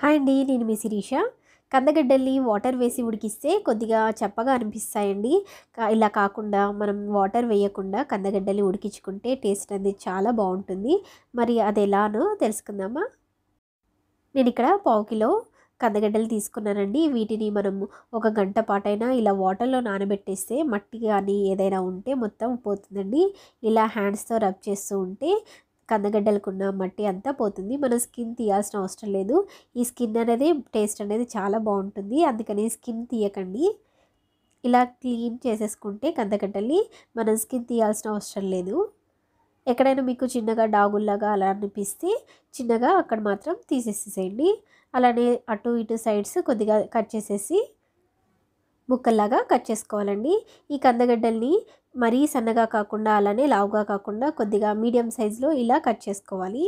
hi అండి నేను మీ Sirisha కందగడ్డల్ని water వేసి ఉడికిస్తే కొద్దిగా చప్పగా అనిపిస్తాయండి ఇలా కాకుండా మనం వాటర్ వేయకుండా కందగడ్డల్ని ఉడికించుకుంటే టేస్ట్ అనేది చాలా బాగుంటుంది మరి అది ఎలానో తెలుసుకుందామా నేను ఇక్కడ పావు కిలో కందగడ్డలు తీసుకున్నానండి వీటిని మనం ఒక గంట పాటైనా ఇలా వాటర్లో నానబెట్టేస్తే మట్టి కానీ ఏదైనా ఉంటే మొత్తం పోతుందండి ఇలా హ్యాండ్స్తో రబ్ చేస్తూ ఉంటే ఉన్న మట్టి అంతా పోతుంది మనం స్కిన్ తీయాల్సిన అవసరం లేదు ఈ స్కిన్ అనేది టేస్ట్ అనేది చాలా బాగుంటుంది అందుకని స్కిన్ తీయకండి ఇలా క్లీన్ చేసేసుకుంటే కందగడ్డల్ని మనం స్కిన్ తీయాల్సిన అవసరం లేదు ఎక్కడైనా మీకు చిన్నగా డాగుల్లాగా అలా అనిపిస్తే చిన్నగా అక్కడ మాత్రం తీసేసేసేయండి అలానే అటు ఇటు సైడ్స్ కొద్దిగా కట్ చేసేసి ముక్కల్లాగా కట్ చేసుకోవాలండి ఈ కందగడ్డల్ని మరీ సన్నగా కాకుండా అలానే లావుగా కాకుండా కొద్దిగా మీడియం సైజులో ఇలా కట్ చేసుకోవాలి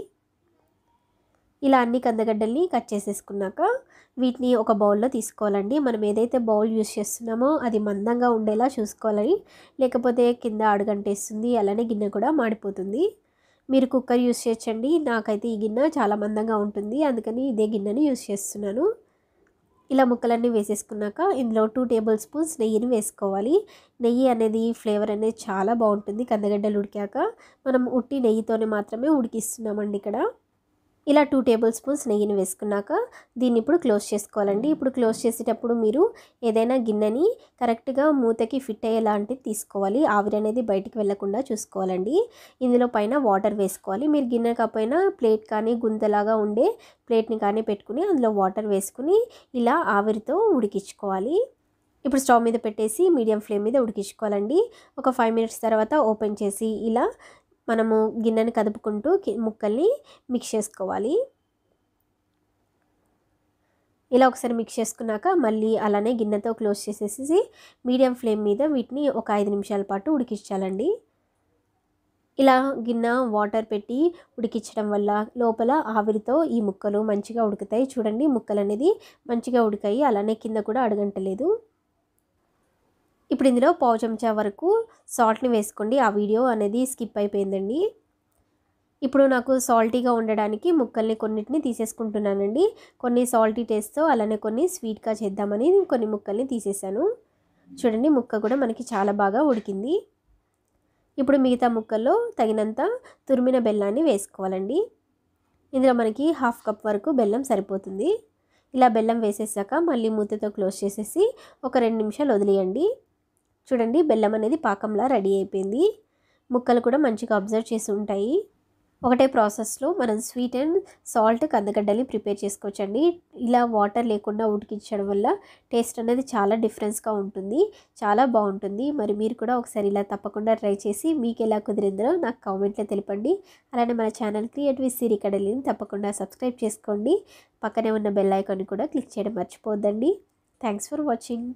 ఇలా అన్ని కందగడ్డల్ని కట్ చేసేసుకున్నాక వీటిని ఒక బౌల్లో తీసుకోవాలండి మనం ఏదైతే బౌల్ యూస్ చేస్తున్నామో అది మందంగా ఉండేలా చూసుకోవాలి లేకపోతే కింద అడుగంటేస్తుంది అలానే గిన్నె కూడా మాడిపోతుంది మీరు కుక్కర్ యూస్ చేయచ్చండి నాకైతే ఈ గిన్నె చాలా మందంగా ఉంటుంది అందుకని ఇదే గిన్నెని యూస్ చేస్తున్నాను ఇలా ముక్కలన్నీ వేసేసుకున్నాక ఇందులో టూ టేబుల్ స్పూన్స్ నెయ్యిని వేసుకోవాలి నెయ్యి అనేది ఫ్లేవర్ అనేది చాలా బాగుంటుంది కందగడ్డలు ఉడికాక మనం ఉట్టి నెయ్యితోనే మాత్రమే ఉడికిస్తున్నామండి ఇక్కడ ఇలా టూ టేబుల్ స్పూన్స్ నెయ్యిని వేసుకున్నాక దీన్ని ఇప్పుడు క్లోజ్ చేసుకోవాలండి ఇప్పుడు క్లోజ్ చేసేటప్పుడు మీరు ఏదైనా గిన్నెని కరెక్ట్గా మూతకి ఫిట్ అయ్యేలాంటిది తీసుకోవాలి ఆవిరి అనేది బయటికి వెళ్లకుండా చూసుకోవాలండి ఇందులో పైన వాటర్ వేసుకోవాలి మీరు గిన్నె కాకపోయినా ప్లేట్ కానీ గుంతలాగా ఉండే ప్లేట్ని కానీ పెట్టుకుని అందులో వాటర్ వేసుకుని ఇలా ఆవిరితో ఉడికించుకోవాలి ఇప్పుడు స్టవ్ మీద పెట్టేసి మీడియం ఫ్లేమ్ మీద ఉడికించుకోవాలండి ఒక ఫైవ్ మినిట్స్ తర్వాత ఓపెన్ చేసి ఇలా మనము గిన్నెని కదుపుకుంటూ ముక్కల్ని మిక్స్ చేసుకోవాలి ఇలా ఒకసారి మిక్స్ చేసుకున్నాక మళ్ళీ అలానే గిన్నెతో క్లోజ్ చేసేసి మీడియం ఫ్లేమ్ మీద వీటిని ఒక ఐదు నిమిషాల పాటు ఉడికించాలండి ఇలా గిన్నె వాటర్ పెట్టి ఉడికించడం వల్ల లోపల ఆవిరితో ఈ ముక్కలు మంచిగా ఉడుకుతాయి చూడండి ముక్కలు అనేది మంచిగా ఉడికాయి అలానే కింద కూడా అడగంటలేదు ఇప్పుడు ఇందులో పావు చెంచా వరకు సాల్ట్ని వేసుకోండి ఆ వీడియో అనేది స్కిప్ అయిపోయిందండి ఇప్పుడు నాకు సాల్టీగా ఉండడానికి ముక్కల్ని కొన్నిటిని తీసేసుకుంటున్నానండి కొన్ని సాల్టీ టేస్ట్తో అలానే కొన్ని స్వీట్గా చేద్దామని కొన్ని ముక్కల్ని తీసేసాను చూడండి ముక్క కూడా మనకి చాలా బాగా ఉడికింది ఇప్పుడు మిగతా ముక్కల్లో తగినంత తురిమిన బెల్లాన్ని వేసుకోవాలండి ఇందులో మనకి హాఫ్ కప్ వరకు బెల్లం సరిపోతుంది ఇలా బెల్లం వేసేసాక మళ్ళీ మూతతో క్లోజ్ చేసేసి ఒక రెండు నిమిషాలు వదిలేయండి చూడండి బెల్లం అనేది పాకంలా రెడీ అయిపోయింది ముక్కలు కూడా మంచిగా అబ్జర్వ్ చేసి ఉంటాయి ఒకటే ప్రాసెస్లో మనం స్వీట్ అండ్ సాల్ట్ కందగడ్డని ప్రిపేర్ చేసుకోవచ్చండి ఇలా వాటర్ లేకుండా ఉడికించడం వల్ల టేస్ట్ అనేది చాలా డిఫరెన్స్గా ఉంటుంది చాలా బాగుంటుంది మరి మీరు కూడా ఒకసారి ఇలా తప్పకుండా ట్రై చేసి మీకు ఎలా కుదిరిందో నాకు కామెంట్లో తెలిపండి అలానే మన ఛానల్ క్రియేట్ విత్ సిరి కడలిని తప్పకుండా సబ్స్క్రైబ్ చేసుకోండి పక్కనే ఉన్న బెల్లైకాన్ని కూడా క్లిక్ చేయడం మర్చిపోద్దండి థ్యాంక్స్ ఫర్ వాచింగ్